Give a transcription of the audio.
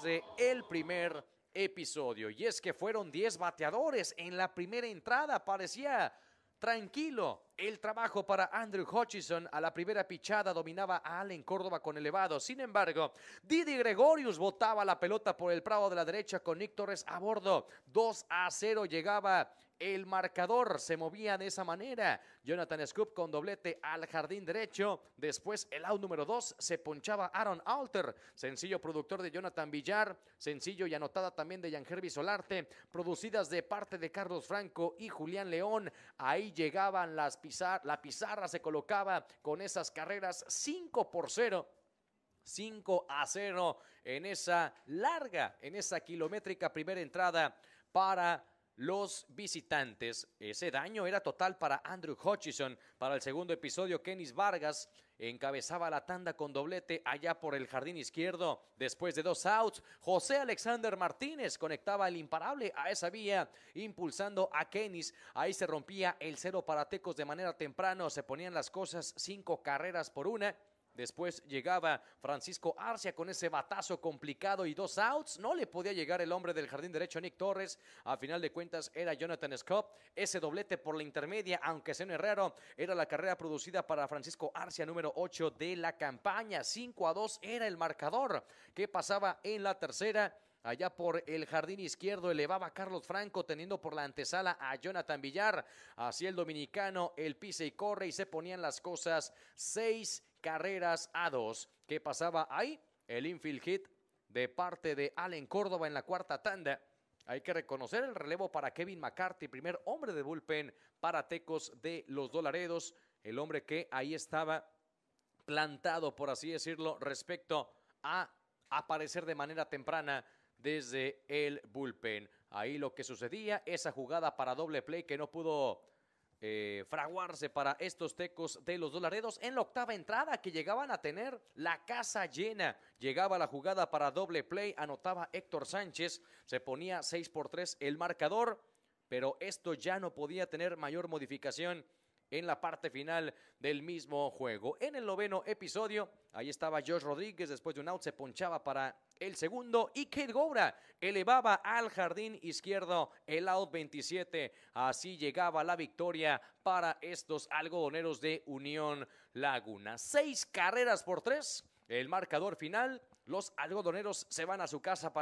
de el primer episodio. Y es que fueron 10 bateadores en la primera entrada. Parecía tranquilo el trabajo para Andrew Hutchison. A la primera pichada dominaba a Allen Córdoba con elevado. Sin embargo, Didi Gregorius botaba la pelota por el prado de la derecha con Nick a bordo. 2 a 0 llegaba el marcador se movía de esa manera. Jonathan Scoop con doblete al jardín derecho. Después el out número 2 se ponchaba Aaron Alter, sencillo productor de Jonathan Villar, sencillo y anotada también de herbi Solarte, producidas de parte de Carlos Franco y Julián León. Ahí llegaban las pizarras, la pizarra se colocaba con esas carreras 5 por 0. 5 a 0 en esa larga, en esa kilométrica primera entrada para los visitantes. Ese daño era total para Andrew Hutchison. Para el segundo episodio, Kenis Vargas encabezaba la tanda con doblete allá por el jardín izquierdo. Después de dos outs, José Alexander Martínez conectaba el imparable a esa vía, impulsando a Kenis. Ahí se rompía el cero para Tecos de manera temprano. Se ponían las cosas cinco carreras por una. Después llegaba Francisco Arcia con ese batazo complicado y dos outs. No le podía llegar el hombre del jardín derecho, Nick Torres. A final de cuentas era Jonathan Scott. Ese doblete por la intermedia, aunque se un herrero, era la carrera producida para Francisco Arcia, número 8 de la campaña. 5 a 2 era el marcador que pasaba en la tercera. Allá por el jardín izquierdo elevaba Carlos Franco, teniendo por la antesala a Jonathan Villar. Hacia el dominicano, el pise y corre y se ponían las cosas seis carreras a dos. ¿Qué pasaba ahí? El infield hit de parte de Allen Córdoba en la cuarta tanda. Hay que reconocer el relevo para Kevin McCarthy, primer hombre de bullpen para Tecos de los Dolaredos, el hombre que ahí estaba plantado, por así decirlo, respecto a aparecer de manera temprana desde el bullpen. Ahí lo que sucedía, esa jugada para doble play que no pudo eh, fraguarse para estos tecos de los dolaredos en la octava entrada que llegaban a tener la casa llena. Llegaba la jugada para doble play, anotaba Héctor Sánchez, se ponía 6 por 3 el marcador, pero esto ya no podía tener mayor modificación en la parte final del mismo juego. En el episodio. Ahí estaba Josh Rodríguez, después de un out se ponchaba para el segundo y Kate Goura elevaba al jardín izquierdo el out 27. Así llegaba la victoria para estos algodoneros de Unión Laguna. Seis carreras por tres. El marcador final. Los algodoneros se van a su casa para...